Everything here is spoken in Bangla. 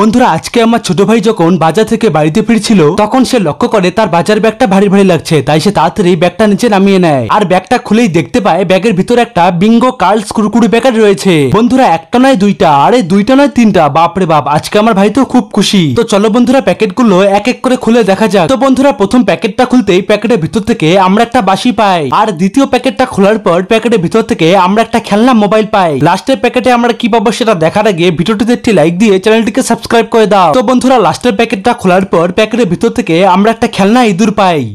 বন্ধুরা আজকে আমার ছোট ভাই যখন বাজার থেকে বাড়িতে ফিরছিল তখন সে লক্ষ্য করে তার বাজার ব্যাগটা ভারী ভারী লাগছে তাই সে তাড়াতাড়ি ব্যাগটা নিচে নামিয়ে নেয় আর ব্যাগটা খুলেই দেখতে পায় ব্যাগের ভিতরে একটা বিঙ্গো কার্লস কুরকুরি প্যাকেট রয়েছে বন্ধুরা একটা নয় দুইটা আরে দুইটা নয় তিনটা বাপরে বাপ আজকে আমার ভাই তো খুব খুশি তো চলো বন্ধুরা প্যাকেট গুলো এক এক করে খুলে দেখা যাক তো বন্ধুরা প্রথম প্যাকেটটা খুলতেই প্যাকেটের ভিতর থেকে আমরা একটা বাসি পাই আর দ্বিতীয় প্যাকেটটা খোলার পর প্যাকেটের ভিতর থেকে আমরা একটা খেলনা মোবাইল পাই লাস্টের প্যাকেটে আমরা কি পাবো সেটা দেখার আগে ভিডিওটিতে একটি লাইক দিয়ে চ্যানেলটিকে সাবস্ক্রাইব সাবস্ক্রাইব করে দাও তো বন্ধুরা লাস্টের প্যাকেটটা খোলার পর প্যাকেটের ভিতর থেকে আমরা একটা খেলনা ইঁদুর পাই